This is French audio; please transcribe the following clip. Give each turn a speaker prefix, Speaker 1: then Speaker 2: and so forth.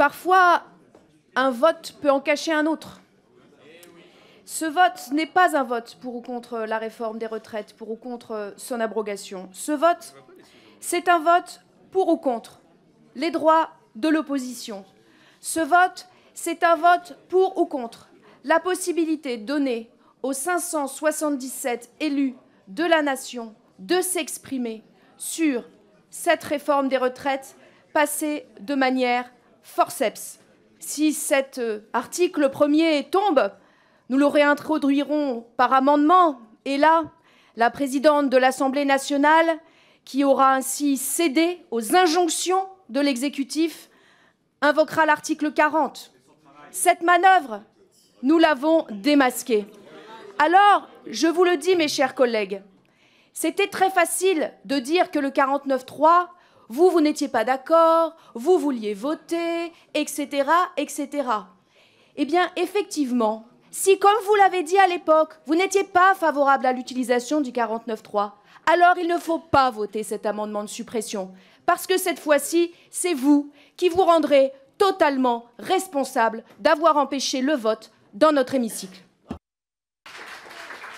Speaker 1: Parfois, un vote peut en cacher un autre. Ce vote n'est pas un vote pour ou contre la réforme des retraites, pour ou contre son abrogation. Ce vote, c'est un vote pour ou contre les droits de l'opposition. Ce vote, c'est un vote pour ou contre la possibilité donnée aux 577 élus de la nation de s'exprimer sur cette réforme des retraites passée de manière forceps. Si cet euh, article premier tombe, nous le réintroduirons par amendement. Et là, la présidente de l'Assemblée nationale, qui aura ainsi cédé aux injonctions de l'exécutif, invoquera l'article 40. Cette manœuvre, nous l'avons démasquée. Alors, je vous le dis, mes chers collègues, c'était très facile de dire que le 49.3 vous, vous n'étiez pas d'accord, vous vouliez voter, etc., etc. Eh bien, effectivement, si, comme vous l'avez dit à l'époque, vous n'étiez pas favorable à l'utilisation du 49.3, alors il ne faut pas voter cet amendement de suppression, parce que cette fois-ci, c'est vous qui vous rendrez totalement responsable d'avoir empêché le vote dans notre hémicycle.